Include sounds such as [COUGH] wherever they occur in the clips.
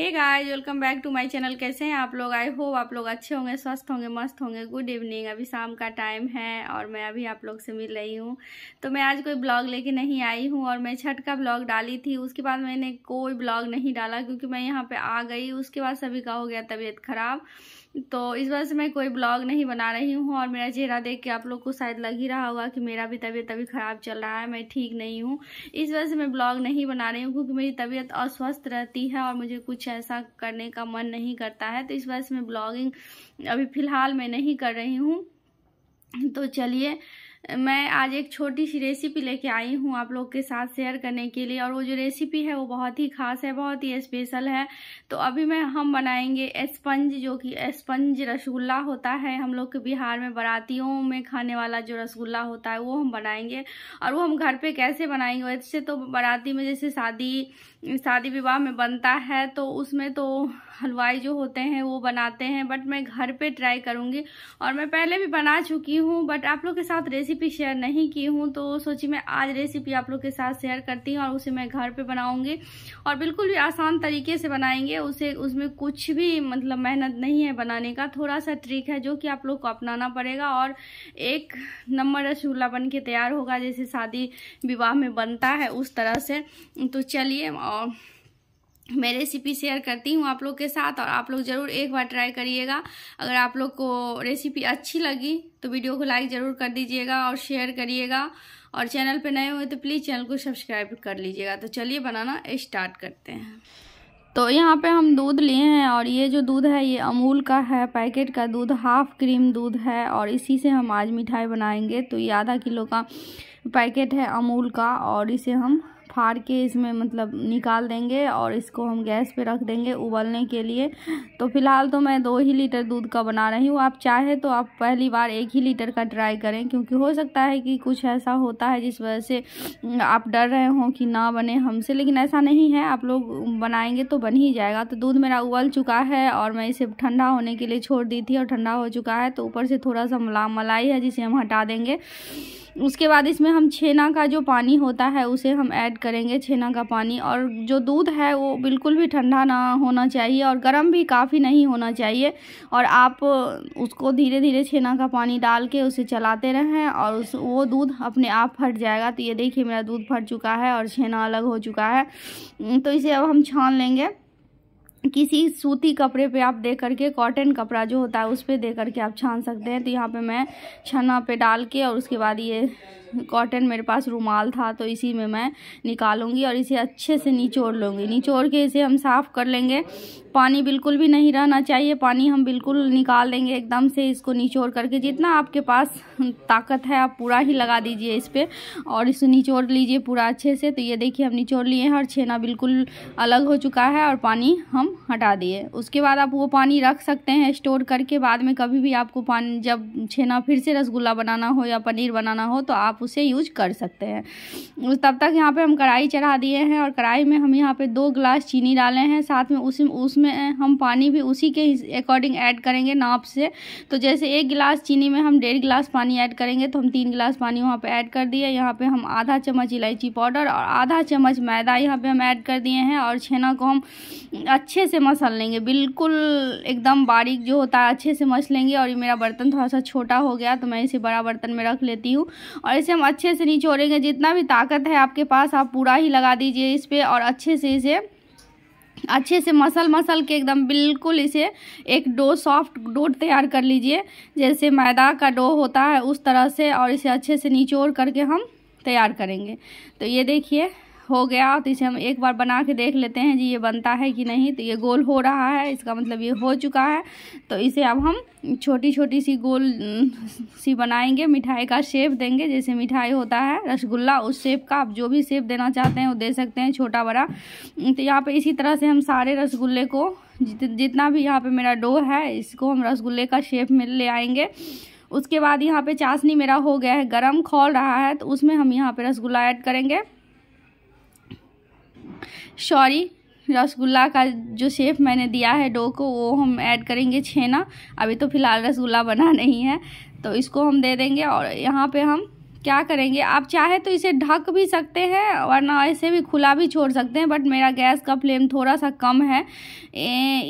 hey guys welcome back to my channel कैसे हैं आप लोग आई होप आप लोग अच्छे होंगे स्वस्थ होंगे मस्त होंगे गुड इवनिंग अभी शाम का टाइम है और मैं अभी आप लोग से मिल रही हूँ तो मैं आज कोई ब्लॉग लेके नहीं आई हूँ और मैं छठ का ब्लॉग डाली थी उसके बाद मैंने कोई ब्लॉग नहीं डाला क्योंकि मैं यहाँ पर आ गई उसके बाद सभी का हो गया तबीयत ख़राब तो इस वजह से मैं कोई ब्लॉग नहीं बना रही हूँ और मेरा चेहरा देख के आप लोग को शायद लग ही रहा होगा कि मेरा भी तबीयत अभी ख़राब चल रहा है मैं ठीक नहीं हूँ इस वजह से मैं ब्लॉग नहीं बना रही हूँ क्योंकि मेरी तबीयत अस्वस्थ रहती है और मुझे कुछ ऐसा करने का मन नहीं करता है तो इस वजह से मैं ब्लॉगिंग अभी फ़िलहाल मैं नहीं कर रही हूँ तो चलिए मैं आज एक छोटी सी रेसिपी लेके आई हूँ आप लोग के साथ शेयर करने के लिए और वो जो रेसिपी है वो बहुत ही खास है बहुत ही स्पेशल है तो अभी मैं हम बनाएंगे स्पंज जो कि स्पंज रसगुल्ला होता है हम लोग के बिहार में बारातियों में खाने वाला जो रसगुल्ला होता है वो हम बनाएंगे और वो हम घर पर कैसे बनाएंगे वैसे तो बाराती में जैसे शादी शादी विवाह में बनता है तो उसमें तो हलवाई जो होते हैं वो बनाते हैं बट मैं घर पर ट्राई करूँगी और मैं पहले भी बना चुकी हूँ बट आप लोग के साथ रेसिपी रेसिपी शेयर नहीं की हूँ तो सोची मैं आज रेसिपी आप लोग के साथ शेयर करती हूँ और उसे मैं घर पे बनाऊँगी और बिल्कुल भी आसान तरीके से बनाएंगे उसे उसमें कुछ भी मतलब मेहनत नहीं है बनाने का थोड़ा सा ट्रिक है जो कि आप लोग को अपनाना पड़ेगा और एक नंबर रसगुल्ला बन के तैयार होगा जैसे शादी विवाह में बनता है उस तरह से तो चलिए और मैं रेसिपी शेयर करती हूँ आप लोग के साथ और आप लोग ज़रूर एक बार ट्राई करिएगा अगर आप लोग को रेसिपी अच्छी लगी तो वीडियो को लाइक ज़रूर कर दीजिएगा और शेयर करिएगा और चैनल पर नए हुए तो प्लीज़ चैनल को सब्सक्राइब कर लीजिएगा तो चलिए बनाना स्टार्ट करते हैं तो यहाँ पे हम दूध लिए हैं और ये जो दूध है ये अमूल का है पैकेट का दूध हाफ़ क्रीम दूध है और इसी से हम आज मिठाई बनाएंगे तो ये आधा किलो का पैकेट है अमूल का और इसे हम फाड़ के इसमें मतलब निकाल देंगे और इसको हम गैस पे रख देंगे उबलने के लिए तो फिलहाल तो मैं दो ही लीटर दूध का बना रही हूँ आप चाहे तो आप पहली बार एक ही लीटर का ट्राई करें क्योंकि हो सकता है कि कुछ ऐसा होता है जिस वजह से आप डर रहे हों कि ना बने हमसे लेकिन ऐसा नहीं है आप लोग बनाएंगे तो बन ही जाएगा तो दूध मेरा उबल चुका है और मैं इसे ठंडा होने के लिए छोड़ दी थी और ठंडा हो चुका है तो ऊपर से थोड़ा सा मलाई है जिसे हम हटा देंगे उसके बाद इसमें हम छेना का जो पानी होता है उसे हम ऐड करेंगे छेना का पानी और जो दूध है वो बिल्कुल भी ठंडा ना होना चाहिए और गर्म भी काफ़ी नहीं होना चाहिए और आप उसको धीरे धीरे छेना का पानी डाल के उसे चलाते रहें और उस वो दूध अपने आप फट जाएगा तो ये देखिए मेरा दूध फट चुका है और छेना अलग हो चुका है तो इसे अब हम छान लेंगे किसी सूती कपड़े पे आप दे करके कॉटन कपड़ा जो होता है उस पर दे करके आप छान सकते हैं तो यहाँ पे मैं छना पे डाल के और उसके बाद ये कॉटन मेरे पास रुमाल था तो इसी में मैं निकालूंगी और इसे अच्छे से निचोड़ लूँगी निचोड़ के इसे हम साफ़ कर लेंगे पानी बिल्कुल भी नहीं रहना चाहिए पानी हम बिल्कुल निकाल देंगे एकदम से इसको निचोड़ करके जितना आपके पास ताकत है आप पूरा ही लगा दीजिए इस पर और इसे निचोड़ लीजिए पूरा अच्छे से तो ये देखिए हम निचोड़ लिए हैं और छेना बिल्कुल अलग हो चुका है और पानी हम हटा दिए उसके बाद आप वो पानी रख सकते हैं स्टोर करके बाद में कभी भी आपको पानी जब छेना फिर से रसगुल्ला बनाना हो या पनीर बनाना हो तो आप उसे यूज कर सकते हैं तब तक यहाँ पे हम कढ़ाई चढ़ा दिए हैं और कढ़ाई में हम यहाँ पे दो गिलास चीनी डाले हैं साथ में उसी उसमें हम पानी भी उसी के अकॉर्डिंग ऐड करेंगे नाप से तो जैसे एक गिलास चीनी में हम डेढ़ गिलास पानी ऐड करेंगे तो हम तीन गिलास पानी वहाँ पर ऐड कर दिए यहाँ पर हम आधा चम्मच इलायची पाउडर और आधा चम्मच मैदा यहाँ पर हम ऐड कर दिए हैं और छेना को हम अच्छे अच्छे से मसल लेंगे बिल्कुल एकदम बारीक जो होता है अच्छे से मस लेंगे और ये मेरा बर्तन थोड़ा सा छोटा हो गया तो मैं इसे बड़ा बर्तन में रख लेती हूँ और इसे हम अच्छे से निचोड़ेंगे जितना भी ताकत है आपके पास आप पूरा ही लगा दीजिए इस पर और अच्छे से इसे अच्छे से मसल मसल के एकदम बिल्कुल इसे एक डो सॉफ्ट डो तैयार कर लीजिए जैसे मैदा का डो होता है उस तरह से और इसे अच्छे से निचोड़ करके हम तैयार करेंगे तो ये देखिए हो गया तो इसे हम एक बार बना के देख लेते हैं जी ये बनता है कि नहीं तो ये गोल हो रहा है इसका मतलब ये हो चुका है तो इसे अब हम छोटी छोटी सी गोल सी बनाएंगे मिठाई का शेप देंगे जैसे मिठाई होता है रसगुल्ला उस शेप का आप जो भी शेप देना चाहते हैं वो दे सकते हैं छोटा बड़ा तो यहाँ पर इसी तरह से हम सारे रसगुल्ले को जित, जितना भी यहाँ पर मेरा डो है इसको हम रसगुल्ले का शेप में ले आएँगे उसके बाद यहाँ पे चाशनी मेरा हो गया है गरम खोल रहा है तो उसमें हम यहाँ पे रसगुल्ला ऐड करेंगे सॉरी रसगुल्ला का जो शेप मैंने दिया है डो को वो हम ऐड करेंगे छेना अभी तो फ़िलहाल रसगुल्ला बना [LAUGHS] नहीं है तो इसको हम दे देंगे और यहाँ पे हम क्या करेंगे आप चाहे तो इसे ढक भी सकते हैं वरना ऐसे भी खुला भी छोड़ सकते हैं बट मेरा गैस का फ्लेम थोड़ा सा कम है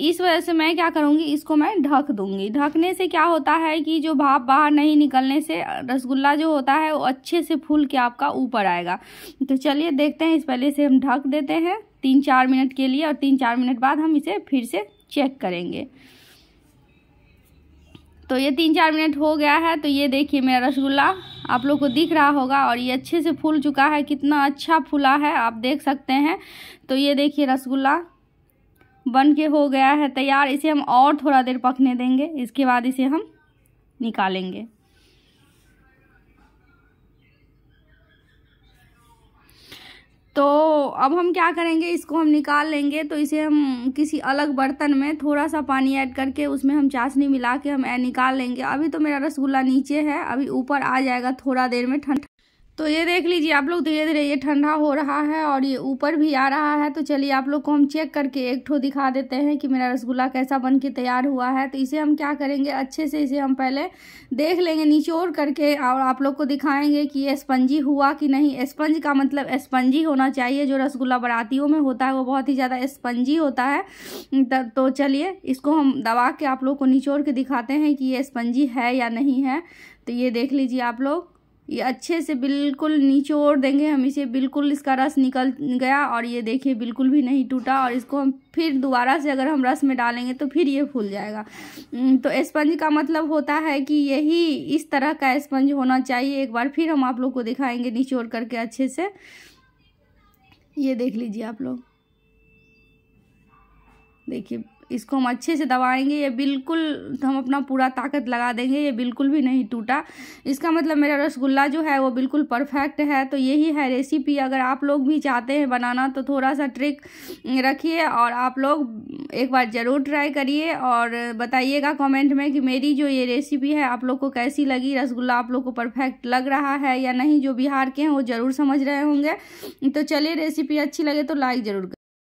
इस वजह से मैं क्या करूँगी इसको मैं ढक दूँगी ढकने से क्या होता है कि जो भाप बाहर नहीं निकलने से रसगुल्ला जो होता है वो अच्छे से फूल के आपका ऊपर आएगा तो चलिए देखते हैं इस पहले से हम ढक देते हैं तीन चार मिनट के लिए और तीन चार मिनट बाद हम इसे फिर से चेक करेंगे तो ये तीन चार मिनट हो गया है तो ये देखिए मेरा रसगुल्ला आप लोग को दिख रहा होगा और ये अच्छे से फूल चुका है कितना अच्छा फूला है आप देख सकते हैं तो ये देखिए रसगुल्ला बन के हो गया है तैयार इसे हम और थोड़ा देर पकने देंगे इसके बाद इसे हम निकालेंगे तो अब हम क्या करेंगे इसको हम निकाल लेंगे तो इसे हम किसी अलग बर्तन में थोड़ा सा पानी ऐड करके उसमें हम चाशनी मिला के हम निकाल लेंगे अभी तो मेरा रसगुल्ला नीचे है अभी ऊपर आ जाएगा थोड़ा देर में ठंड तो ये देख लीजिए आप लोग धीरे धीरे ये ठंडा हो रहा है और ये ऊपर भी आ रहा है तो चलिए आप लोग को हम चेक करके एक ठो दिखा देते हैं कि मेरा रसगुल्ला कैसा बन के तैयार हुआ है तो इसे हम क्या करेंगे अच्छे से इसे हम पहले देख लेंगे निचोड़ करके और आप लोग को दिखाएंगे कि ये स्पंजी हुआ कि नहीं स्पंज का मतलब स्पंजी होना चाहिए जो रसगुल्ला बरातियों में होता है वो बहुत ही ज़्यादा स्पंजी होता है तो चलिए इसको हम दबा के आप लोग को निचोड़ के दिखाते हैं कि ये स्पंजी है या नहीं है तो ये देख लीजिए आप लोग ये अच्छे से बिल्कुल निचोड़ देंगे हम इसे बिल्कुल इसका रस निकल गया और ये देखिए बिल्कुल भी नहीं टूटा और इसको हम फिर दोबारा से अगर हम रस में डालेंगे तो फिर ये फूल जाएगा तो स्पंज का मतलब होता है कि यही इस तरह का स्पंज होना चाहिए एक बार फिर हम आप लोग को दिखाएंगे निचोड़ करके अच्छे से ये देख लीजिए आप लोग देखिए इसको हम अच्छे से दबाएंगे ये बिल्कुल हम अपना पूरा ताकत लगा देंगे ये बिल्कुल भी नहीं टूटा इसका मतलब मेरा रसगुल्ला जो है वो बिल्कुल परफेक्ट है तो यही है रेसिपी अगर आप लोग भी चाहते हैं बनाना तो थोड़ा सा ट्रिक रखिए और आप लोग एक बार ज़रूर ट्राई करिए और बताइएगा कॉमेंट में कि मेरी जो ये रेसिपी है आप लोग को कैसी लगी रसगुल्ला आप लोग को परफेक्ट लग रहा है या नहीं जो बिहार के हैं वो ज़रूर समझ रहे होंगे तो चलिए रेसिपी अच्छी लगे तो लाइक ज़रूर